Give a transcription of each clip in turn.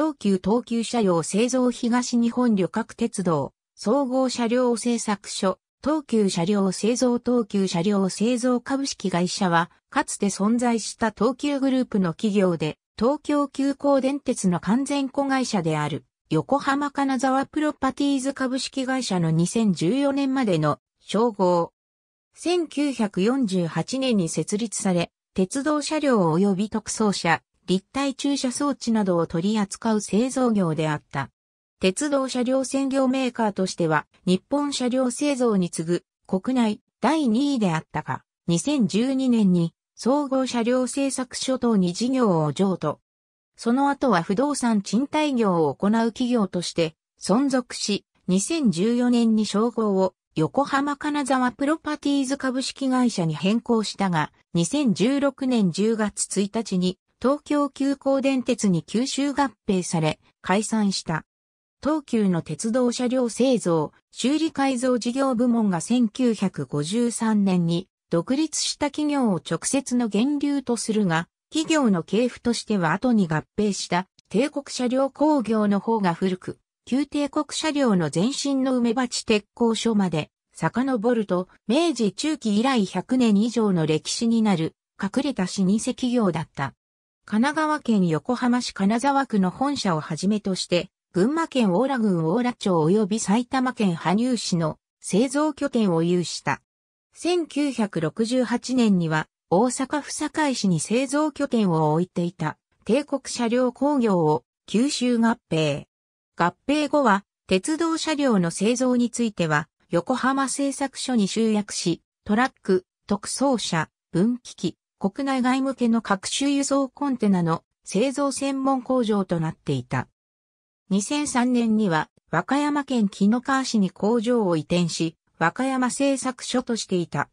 東急東急車両製造東日本旅客鉄道、総合車両製作所、東急車両製造東急車両製造株式会社は、かつて存在した東急グループの企業で、東京急行電鉄の完全子会社である、横浜金沢プロパティーズ株式会社の2014年までの称号。1948年に設立され、鉄道車両及び特装車、立体駐車装置などを取り扱う製造業であった。鉄道車両専業メーカーとしては、日本車両製造に次ぐ国内第2位であったが、2012年に総合車両製作所等に事業を譲渡。その後は不動産賃貸業を行う企業として存続し、2014年に称号を横浜金沢プロパティーズ株式会社に変更したが、2016年10月1日に東京急行電鉄に吸収合併され、解散した。東急の鉄道車両製造、修理改造事業部門が1953年に独立した企業を直接の源流とするが、企業の系譜としては後に合併した帝国車両工業の方が古く、旧帝国車両の前身の梅鉢鉄工所まで遡ると、明治中期以来100年以上の歴史になる隠れた老舗企業だった。神奈川県横浜市金沢区の本社をはじめとして、群馬県大良郡大良町及び埼玉県羽生市の製造拠点を有した。1968年には大阪府堺市に製造拠点を置いていた帝国車両工業を九州合併。合併後は鉄道車両の製造については横浜製作所に集約し、トラック、特装車、分岐機、国内外向けの各種輸送コンテナの製造専門工場となっていた。2003年には和歌山県木の川市に工場を移転し、和歌山製作所としていた。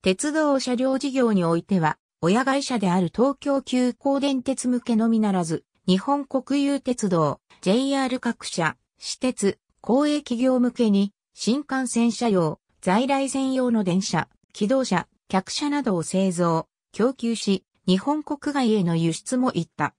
鉄道車両事業においては、親会社である東京急行電鉄向けのみならず、日本国有鉄道、JR 各社、私鉄、公営企業向けに、新幹線車用、在来線用の電車、機動車、客車などを製造、供給し、日本国外への輸出も行った。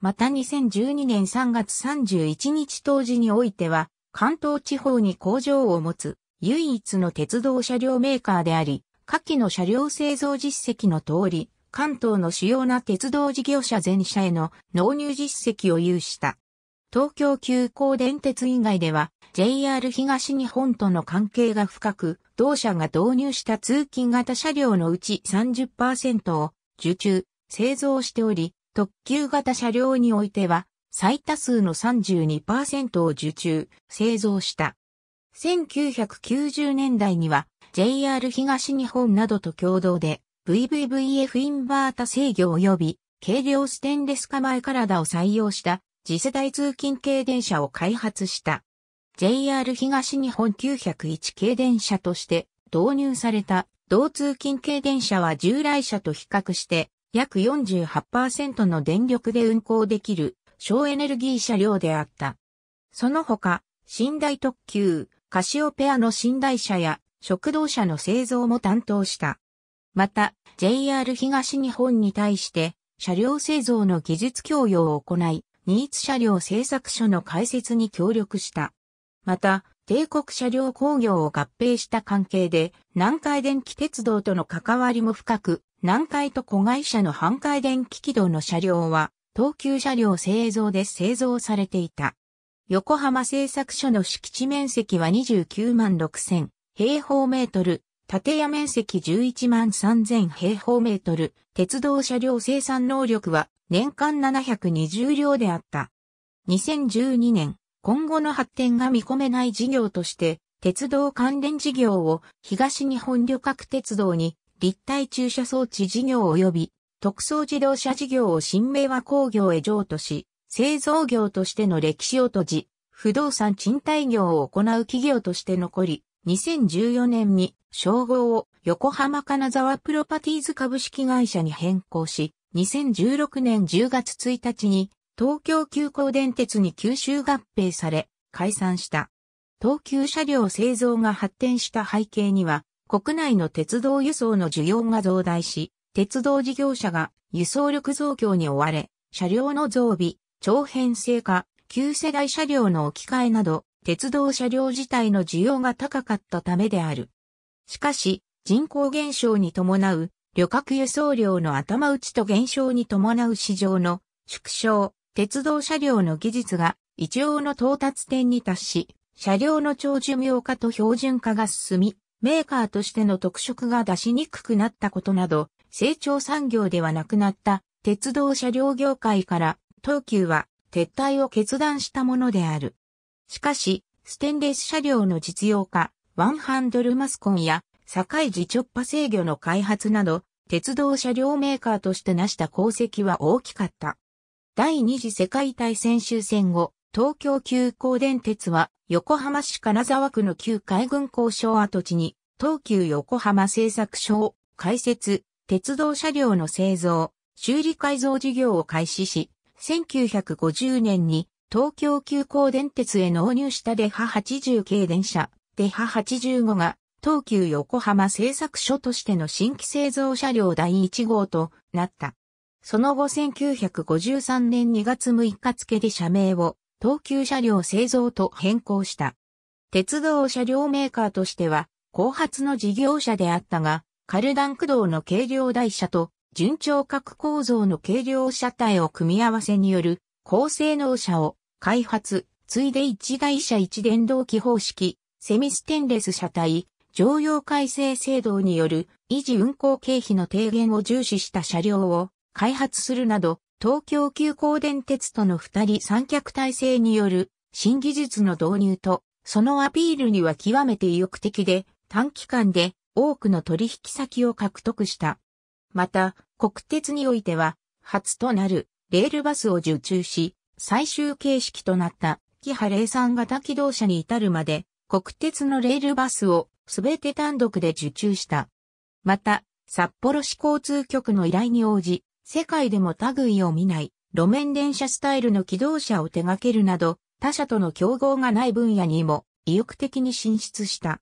また2012年3月31日当時においては、関東地方に工場を持つ唯一の鉄道車両メーカーであり、下記の車両製造実績の通り、関東の主要な鉄道事業者全社への納入実績を有した。東京急行電鉄以外では JR 東日本との関係が深く、同社が導入した通勤型車両のうち30%を受注、製造しており、特急型車両においては最多数の32%を受注、製造した。1990年代には JR 東日本などと共同で VVVF インバータ制御及び軽量ステンレス構え体を採用した次世代通勤系電車を開発した。JR 東日本901系電車として導入された同通勤系電車は従来車と比較して約48%の電力で運行できる省エネルギー車両であった。その他、寝台特急、カシオペアの寝台車や食堂車の製造も担当した。また、JR 東日本に対して車両製造の技術供与を行い、新津車両製作所の開設に協力した。また、帝国車両工業を合併した関係で、南海電気鉄道との関わりも深く、南海と子会社の半海電気軌道の車両は、東急車両製造で製造されていた。横浜製作所の敷地面積は29万6千平方メートル、建屋面積11万3000平方メートル、鉄道車両生産能力は年間720両であった。2012年、今後の発展が見込めない事業として、鉄道関連事業を東日本旅客鉄道に立体駐車装置事業及び特装自動車事業を新明和工業へ譲渡し、製造業としての歴史を閉じ、不動産賃貸業を行う企業として残り、2014年に称号を横浜金沢プロパティーズ株式会社に変更し、2016年10月1日に東京急行電鉄に吸収合併され、解散した。東急車両製造が発展した背景には、国内の鉄道輸送の需要が増大し、鉄道事業者が輸送力増強に追われ、車両の増備、長編成化、旧世代車両の置き換えなど、鉄道車両自体の需要が高かったためである。しかし、人口減少に伴う旅客輸送量の頭打ちと減少に伴う市場の縮小、鉄道車両の技術が一応の到達点に達し、車両の長寿命化と標準化が進み、メーカーとしての特色が出しにくくなったことなど、成長産業ではなくなった鉄道車両業界から東急は撤退を決断したものである。しかし、ステンレス車両の実用化、ワンハンドルマスコンや、境地直波制御の開発など、鉄道車両メーカーとして成した功績は大きかった。第二次世界大戦終戦後、東京急行電鉄は横浜市金沢区の旧海軍工廠跡地に東急横浜製作所を開設、鉄道車両の製造、修理改造事業を開始し、1950年に東京急行電鉄へ納入したデハ80系電車、デハ85が、東急横浜製作所としての新規製造車両第1号となった。その後1953年2月6日付で社名を東急車両製造と変更した。鉄道車両メーカーとしては、後発の事業者であったが、カルダン駆動の軽量台車と、順調角構造の軽量車体を組み合わせによる高性能車を開発、ついで一台車一電動機方式、セミステンレス車体、常用改正制度による維持運行経費の低減を重視した車両を開発するなど、東京急行電鉄との二人三脚体制による新技術の導入と、そのアピールには極めて意欲的で、短期間で多くの取引先を獲得した。また、国鉄においては、初となるレールバスを受注し、最終形式となったキハ03型機動車に至るまで、国鉄のレールバスをすべて単独で受注した。また、札幌市交通局の依頼に応じ、世界でも類を見ない路面電車スタイルの機動車を手掛けるなど、他社との競合がない分野にも意欲的に進出した。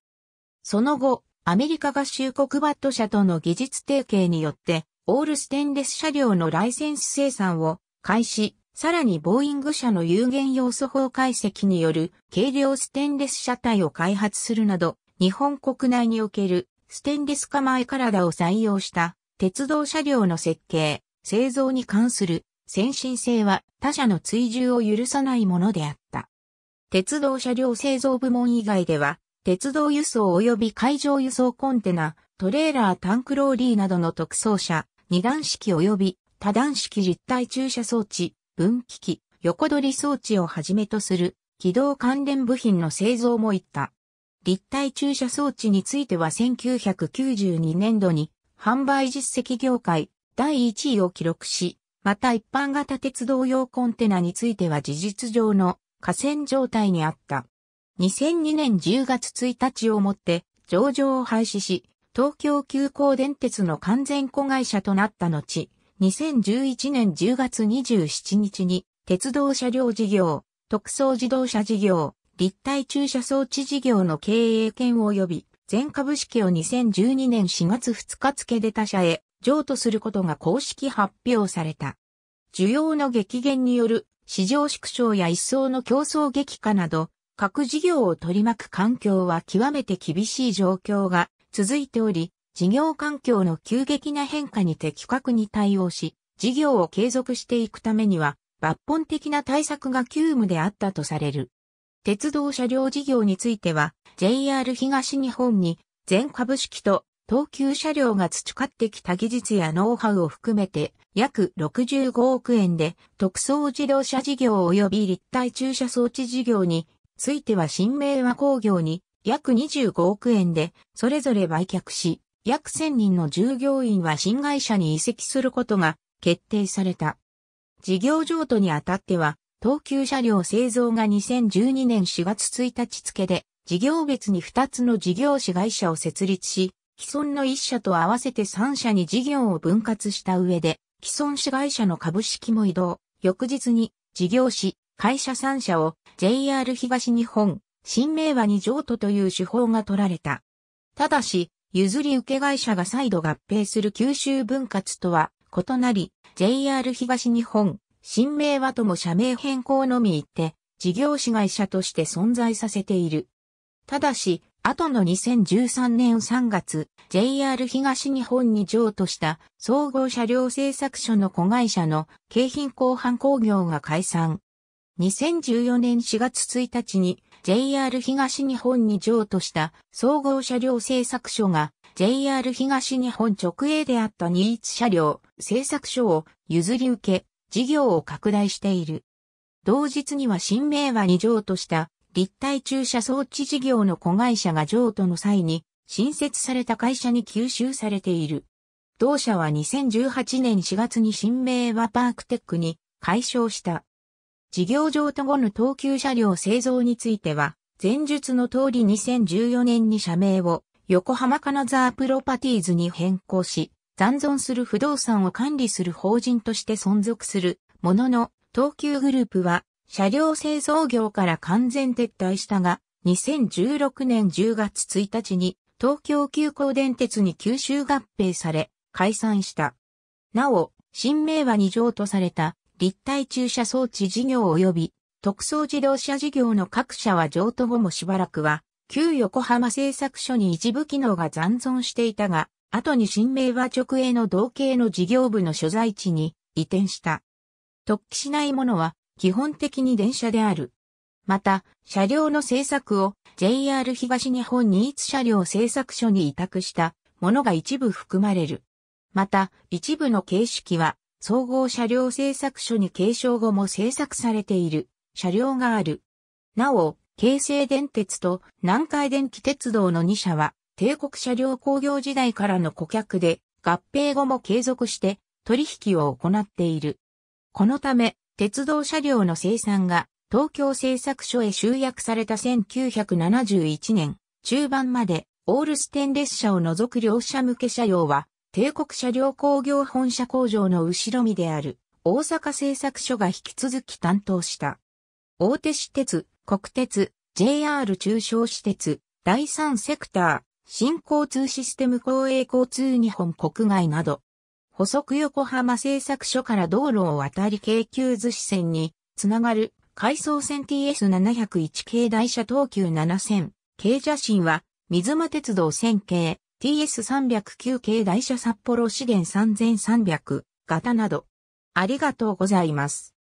その後、アメリカ合衆国バット社との技術提携によって、オールステンレス車両のライセンス生産を開始、さらにボーイング社の有限要素法解析による軽量ステンレス車体を開発するなど、日本国内におけるステンレス構え体を採用した鉄道車両の設計、製造に関する先進性は他社の追従を許さないものであった。鉄道車両製造部門以外では、鉄道輸送及び海上輸送コンテナ、トレーラータンクローリーなどの特装車、二段式及び多段式立体駐車装置、分岐器、横取り装置をはじめとする軌道関連部品の製造もいった。立体駐車装置については1992年度に販売実績業界第1位を記録し、また一般型鉄道用コンテナについては事実上の河川状態にあった。2002年10月1日をもって上場を廃止し、東京急行電鉄の完全子会社となった後、2011年10月27日に、鉄道車両事業、特装自動車事業、立体駐車装置事業の経営権及び、全株式を2012年4月2日付で他社へ譲渡することが公式発表された。需要の激減による市場縮小や一層の競争激化など、各事業を取り巻く環境は極めて厳しい状況が続いており、事業環境の急激な変化に的確に対応し、事業を継続していくためには、抜本的な対策が急務であったとされる。鉄道車両事業については、JR 東日本に全株式と東急車両が培ってきた技術やノウハウを含めて約65億円で特装自動車事業及び立体駐車装置事業については新明和工業に約25億円で、それぞれ売却し、約1000人の従業員は新会社に移籍することが決定された。事業譲渡にあたっては、東急車両製造が2012年4月1日付で、事業別に2つの事業子会社を設立し、既存の1社と合わせて3社に事業を分割した上で、既存子会社の株式も移動、翌日に事業子、会社3社を JR 東日本、新名和に譲渡という手法が取られた。ただし、譲り受け会社が再度合併する九州分割とは異なり、JR 東日本、新名和とも社名変更のみいって、事業子会社として存在させている。ただし、後の2013年3月、JR 東日本に譲渡した総合車両製作所の子会社の京浜交販工業が解散。2014年4月1日に JR 東日本に譲渡した総合車両製作所が JR 東日本直営であった二一車両製作所を譲り受け、事業を拡大している。同日には新名和に譲渡した立体駐車装置事業の子会社が譲渡の際に新設された会社に吸収されている。同社は2018年4月に新名和パークテックに解消した。事業譲渡後の等級車両製造については、前述の通り2014年に社名を横浜金沢プロパティーズに変更し、残存する不動産を管理する法人として存続するものの、東急グループは車両製造業から完全撤退したが、2016年10月1日に東京急行電鉄に吸収合併され解散した。なお、新名和二条とされた立体駐車装置事業及び特装自動車事業の各社は譲渡後もしばらくは、旧横浜製作所に一部機能が残存していたが、後に新名は直営の同系の事業部の所在地に移転した。突起しないものは基本的に電車である。また、車両の製作を JR 東日本ー津車両製作所に委託したものが一部含まれる。また、一部の形式は総合車両製作所に継承後も製作されている車両がある。なお、京成電鉄と南海電気鉄道の2社は、帝国車両工業時代からの顧客で、合併後も継続して取引を行っている。このため、鉄道車両の生産が東京製作所へ集約された1971年中盤までオールステン列車を除く両社向け車両は帝国車両工業本社工場の後ろ身である大阪製作所が引き続き担当した。大手私鉄、国鉄、JR 中小私鉄、第三セクター、新交通システム公営交通日本国外など、補足横浜製作所から道路を渡り京急寿司線につながる回送線 TS701 系台車東急7000、京写真は水間鉄道線系 TS309 系台車札幌資源3300型など。ありがとうございます。